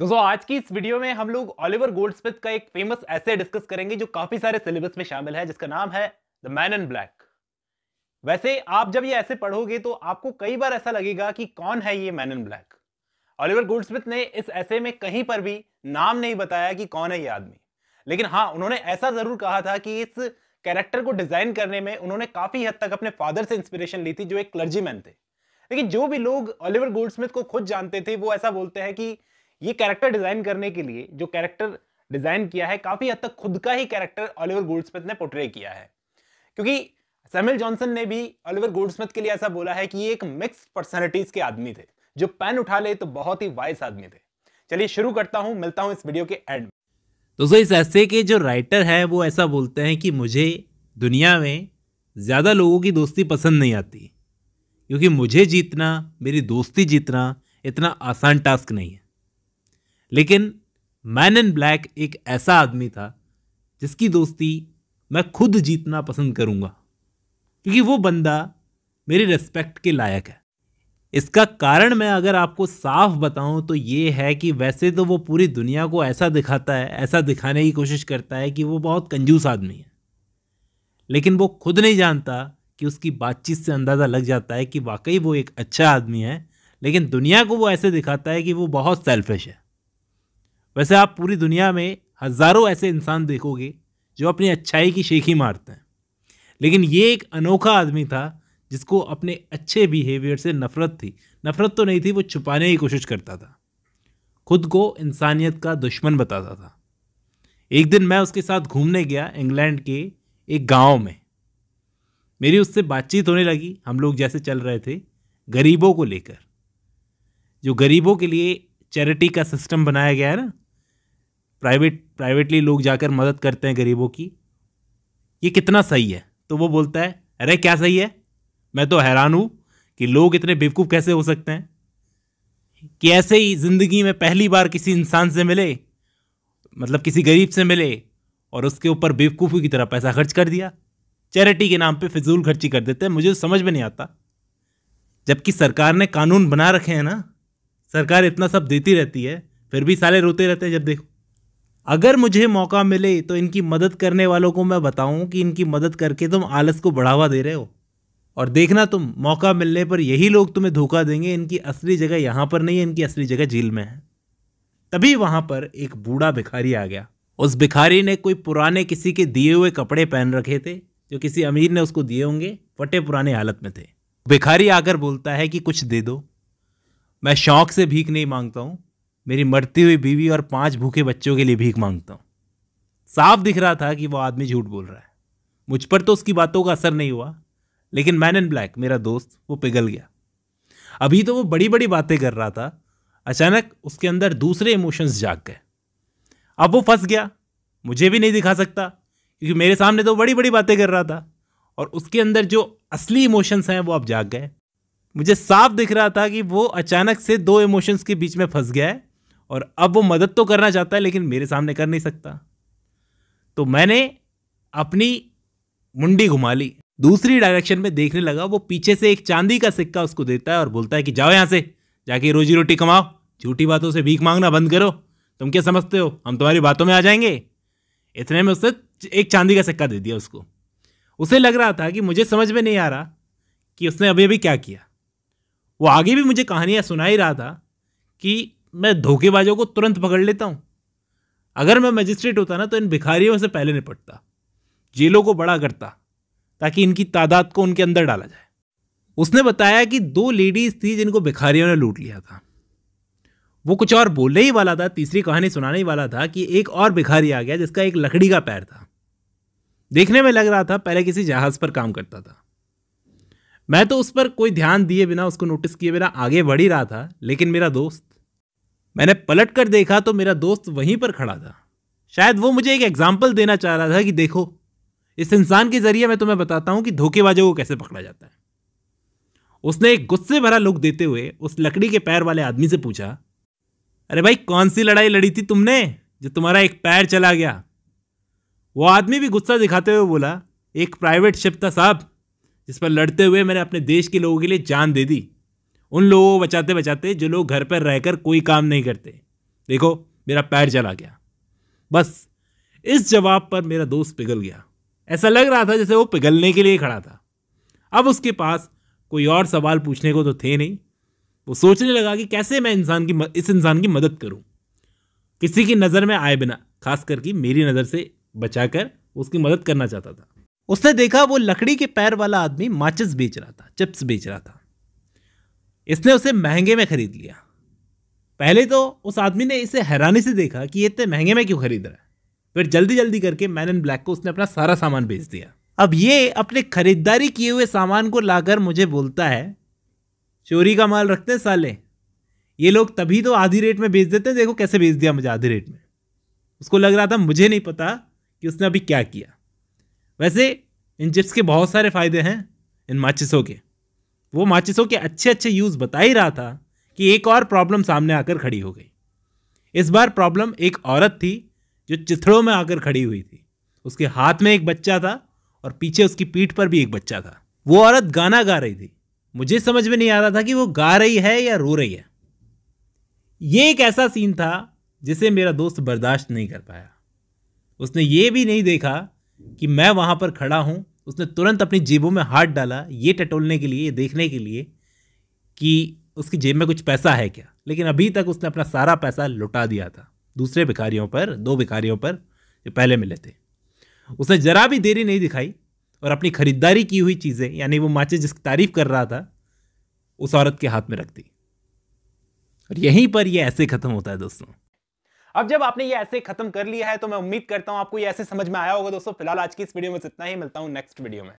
दोस्तों आज की इस वीडियो में हम लोग ऑलिवर गोल्डस्मिथ का एक फेमस ऐसे डिस्कस करेंगे जो काफी सारे सिलेबस में शामिल है जिसका नाम है द मैन इन ब्लैक वैसे आप जब ये ऐसे पढ़ोगे तो आपको कई बार ऐसा लगेगा कि कौन है ये man in black Oliver Goldsmith ने इस ऐसे में कहीं पर भी नाम नहीं बताया कि कौन है ये आदमी लेकिन हाँ उन्होंने ऐसा जरूर कहा था कि इस कैरेक्टर को डिजाइन करने में उन्होंने काफी हद तक अपने फादर से इंस्पिरेशन ली थी जो एक क्लर्जी थे लेकिन जो भी लोग ऑलिवर गोल्डस्मिथ को खुद जानते थे वो ऐसा बोलते हैं कि ये कैरेक्टर डिजाइन करने के लिए जो कैरेक्टर डिजाइन किया है काफी हद तक खुद का ही कैरेक्टर ऑलिवर गोल्डस्मिथ ने पोर्ट्रे किया है क्योंकि सैमुअल जॉनसन ने भी ऑलिवर गोल्डस्मिथ के लिए ऐसा बोला है कि ये एक मिक्स पर्सनैलिटीज के आदमी थे जो पेन उठा ले तो बहुत ही वाइस आदमी थे चलिए शुरू करता हूँ मिलता हूँ इस वीडियो के एंड में दोस्तों इस ऐसे के जो राइटर है वो ऐसा बोलते हैं कि मुझे दुनिया में ज़्यादा लोगों की दोस्ती पसंद नहीं आती क्योंकि मुझे जीतना मेरी दोस्ती जीतना इतना आसान टास्क नहीं है लेकिन मैन इन ब्लैक एक ऐसा आदमी था जिसकी दोस्ती मैं खुद जीतना पसंद करूँगा क्योंकि वो बंदा मेरी रिस्पेक्ट के लायक है इसका कारण मैं अगर आपको साफ बताऊं तो ये है कि वैसे तो वो पूरी दुनिया को ऐसा दिखाता है ऐसा दिखाने की कोशिश करता है कि वो बहुत कंजूस आदमी है लेकिन वो खुद नहीं जानता कि उसकी बातचीत से अंदाज़ा लग जाता है कि वाकई वो एक अच्छा आदमी है लेकिन दुनिया को वो ऐसे दिखाता है कि वो बहुत सेल्फिश है वैसे आप पूरी दुनिया में हज़ारों ऐसे इंसान देखोगे जो अपनी अच्छाई की शेखी मारते हैं लेकिन ये एक अनोखा आदमी था जिसको अपने अच्छे बिहेवियर से नफ़रत थी नफ़रत तो नहीं थी वो छुपाने की कोशिश करता था खुद को इंसानियत का दुश्मन बताता था एक दिन मैं उसके साथ घूमने गया इंग्लैंड के एक गांव में मेरी उससे बातचीत होने लगी हम लोग जैसे चल रहे थे गरीबों को लेकर जो गरीबों के लिए चैरिटी का सिस्टम बनाया गया है ना प्राइवेट प्राइवेटली लोग जाकर मदद करते हैं गरीबों की ये कितना सही है तो वो बोलता है अरे क्या सही है मैं तो हैरान हूँ कि लोग इतने बेवकूफ़ कैसे हो सकते हैं कि ऐसे ही ज़िंदगी में पहली बार किसी इंसान से मिले मतलब किसी गरीब से मिले और उसके ऊपर बेवकूफ़ी की तरह पैसा खर्च कर दिया चैरिटी के नाम पे फिजूल खर्ची कर देते हैं मुझे तो समझ में नहीं आता जबकि सरकार ने कानून बना रखे हैं ना सरकार इतना सब देती रहती है फिर भी साले रोते रहते हैं जब देखो अगर मुझे मौका मिले तो इनकी मदद करने वालों को मैं बताऊं कि इनकी मदद करके तुम आलस को बढ़ावा दे रहे हो और देखना तुम मौका मिलने पर यही लोग तुम्हें धोखा देंगे इनकी असली जगह यहाँ पर नहीं है इनकी असली जगह जेल में है तभी वहाँ पर एक बूढ़ा भिखारी आ गया उस भिखारी ने कोई पुराने किसी के दिए हुए कपड़े पहन रखे थे जो किसी अमीर ने उसको दिए होंगे फटे पुराने हालत में थे भिखारी आकर बोलता है कि कुछ दे दो मैं शौक से भीख नहीं मांगता हूँ मेरी मरती हुई बीवी और पांच भूखे बच्चों के लिए भीख मांगता हूँ साफ दिख रहा था कि वो आदमी झूठ बोल रहा है मुझ पर तो उसकी बातों का असर नहीं हुआ लेकिन मैन एंड ब्लैक मेरा दोस्त वो पिघल गया अभी तो वो बड़ी बड़ी बातें कर रहा था अचानक उसके अंदर दूसरे इमोशंस जाग गए अब वो फंस गया मुझे भी नहीं दिखा सकता क्योंकि मेरे सामने तो बड़ी बड़ी बातें कर रहा था और उसके अंदर जो असली इमोशंस हैं वो अब जाग गए मुझे साफ दिख रहा था कि वो अचानक से दो इमोशंस के बीच में फंस गया है और अब वो मदद तो करना चाहता है लेकिन मेरे सामने कर नहीं सकता तो मैंने अपनी मुंडी घुमा ली दूसरी डायरेक्शन में देखने लगा वो पीछे से एक चांदी का सिक्का उसको देता है और बोलता है कि जाओ यहाँ से जाके रोजी रोटी कमाओ झूठी बातों से भीख मांगना बंद करो तुम क्या समझते हो हम तुम्हारी बातों में आ जाएंगे इतने में उसने एक चांदी का सिक्का दे दिया उसको उसे लग रहा था कि मुझे समझ में नहीं आ रहा कि उसने अभी अभी क्या किया वो आगे भी मुझे कहानियाँ सुना ही रहा था कि मैं धोखेबाजों को तुरंत पकड़ लेता हूं अगर मैं मजिस्ट्रेट होता ना तो इन भिखारियों से पहले निपटता जेलों को बड़ा करता ताकि इनकी तादाद को उनके अंदर डाला जाए उसने बताया कि दो लेडीज थी जिनको भिखारियों ने लूट लिया था वो कुछ और बोलने ही वाला था तीसरी कहानी सुनाने ही वाला था कि एक और भिखारी आ गया जिसका एक लकड़ी का पैर था देखने में लग रहा था पहले किसी जहाज़ पर काम करता था मैं तो उस पर कोई ध्यान दिए बिना उसको नोटिस किए बिना आगे बढ़ ही रहा था लेकिन मेरा दोस्त मैंने पलट कर देखा तो मेरा दोस्त वहीं पर खड़ा था शायद वो मुझे एक एग्जाम्पल देना चाह रहा था कि देखो इस इंसान के जरिए मैं तुम्हें बताता हूँ कि धोखेबाजों को कैसे पकड़ा जाता है उसने एक गुस्से भरा लुक देते हुए उस लकड़ी के पैर वाले आदमी से पूछा अरे भाई कौन सी लड़ाई लड़ी थी तुमने जो तुम्हारा एक पैर चला गया वो आदमी भी गुस्सा दिखाते हुए बोला एक प्राइवेट शिप था साहब जिस पर लड़ते हुए मैंने अपने देश के लोगों के लिए जान दे दी उन लोगों को बचाते बचाते जो लोग घर पर रहकर कोई काम नहीं करते देखो मेरा पैर चला गया बस इस जवाब पर मेरा दोस्त पिघल गया ऐसा लग रहा था जैसे वो पिघलने के लिए खड़ा था अब उसके पास कोई और सवाल पूछने को तो थे नहीं वो सोचने लगा कि कैसे मैं इंसान की इस इंसान की मदद करूं किसी की नज़र में आए बिना खास करके मेरी नज़र से बचाकर उसकी मदद करना चाहता था उसने देखा वो लकड़ी के पैर वाला आदमी माचिस बेच रहा था चिप्स बेच रहा था इसने उसे महंगे में खरीद लिया पहले तो उस आदमी ने इसे हैरानी से देखा कि ये इतने महंगे में क्यों खरीद रहा है फिर जल्दी जल्दी करके मैन एंड ब्लैक को उसने अपना सारा सामान बेच दिया अब ये अपने खरीदारी किए हुए सामान को लाकर मुझे बोलता है चोरी का माल रखते हैं साले ये लोग तभी तो आधी रेट में बेच देते हैं देखो कैसे बेच दिया मुझे आधी रेट में उसको लग रहा था मुझे नहीं पता कि उसने अभी क्या किया वैसे इन चिप्स के बहुत सारे फ़ायदे हैं इन माचिसों के वो माचिसों के अच्छे अच्छे यूज़ बता ही रहा था कि एक और प्रॉब्लम सामने आकर खड़ी हो गई इस बार प्रॉब्लम एक औरत थी जो चिथड़ों में आकर खड़ी हुई थी उसके हाथ में एक बच्चा था और पीछे उसकी पीठ पर भी एक बच्चा था वो औरत गाना गा रही थी मुझे समझ में नहीं आ रहा था कि वो गा रही है या रो रही है ये एक ऐसा सीन था जिसे मेरा दोस्त बर्दाश्त नहीं कर पाया उसने ये भी नहीं देखा कि मैं वहाँ पर खड़ा हूँ उसने तुरंत अपनी जेबों में हाथ डाला ये टटोलने के लिए ये देखने के लिए कि उसकी जेब में कुछ पैसा है क्या लेकिन अभी तक उसने अपना सारा पैसा लुटा दिया था दूसरे भिखारियों पर दो भिखारियों पर जो पहले मिले थे उसने ज़रा भी देरी नहीं दिखाई और अपनी खरीदारी की हुई चीज़ें यानी वो माचे जिसकी तारीफ कर रहा था उस औरत के हाथ में रख दी और यहीं पर ये ऐसे ख़त्म होता है दोस्तों अब जब आपने ये ऐसे खत्म कर लिया है तो मैं उम्मीद करता हूं आपको ये ऐसे समझ में आया होगा दोस्तों फिलहाल आज की इस वीडियो में इतना ही मिलता हूं नेक्स्ट वीडियो में